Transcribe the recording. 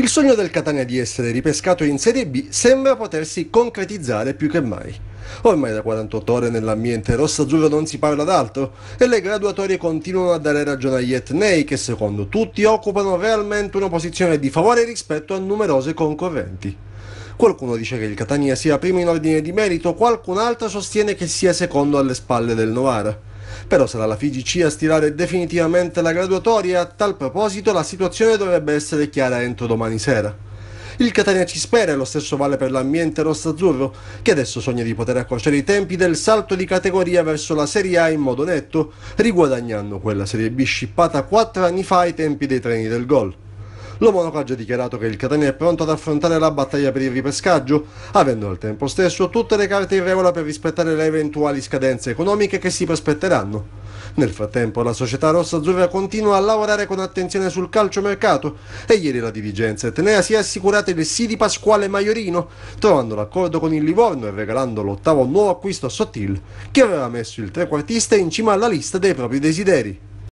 Il sogno del Catania di essere ripescato in Serie B sembra potersi concretizzare più che mai. Ormai da 48 ore nell'ambiente rosso-azzurro non si parla d'altro e le graduatorie continuano a dare ragione agli etnei che secondo tutti occupano realmente una posizione di favore rispetto a numerose concorrenti. Qualcuno dice che il Catania sia primo in ordine di merito, qualcun altro sostiene che sia secondo alle spalle del Novara però sarà la FIGC a stilare definitivamente la graduatoria, a tal proposito la situazione dovrebbe essere chiara entro domani sera. Il Catania ci spera e lo stesso vale per l'ambiente rosso-azzurro, che adesso sogna di poter accorciare i tempi del salto di categoria verso la Serie A in modo netto, riguadagnando quella Serie B scippata 4 anni fa ai tempi dei treni del gol. Lo Monaco ha dichiarato che il Catania è pronto ad affrontare la battaglia per il ripescaggio, avendo al tempo stesso tutte le carte in regola per rispettare le eventuali scadenze economiche che si prospetteranno. Nel frattempo la società rossa-azzurra continua a lavorare con attenzione sul calciomercato e ieri la dirigenza etnea si è assicurata il sì di Pasquale Maiorino, trovando l'accordo con il Livorno e regalando l'ottavo nuovo acquisto a Sottil, che aveva messo il trequartista in cima alla lista dei propri desideri.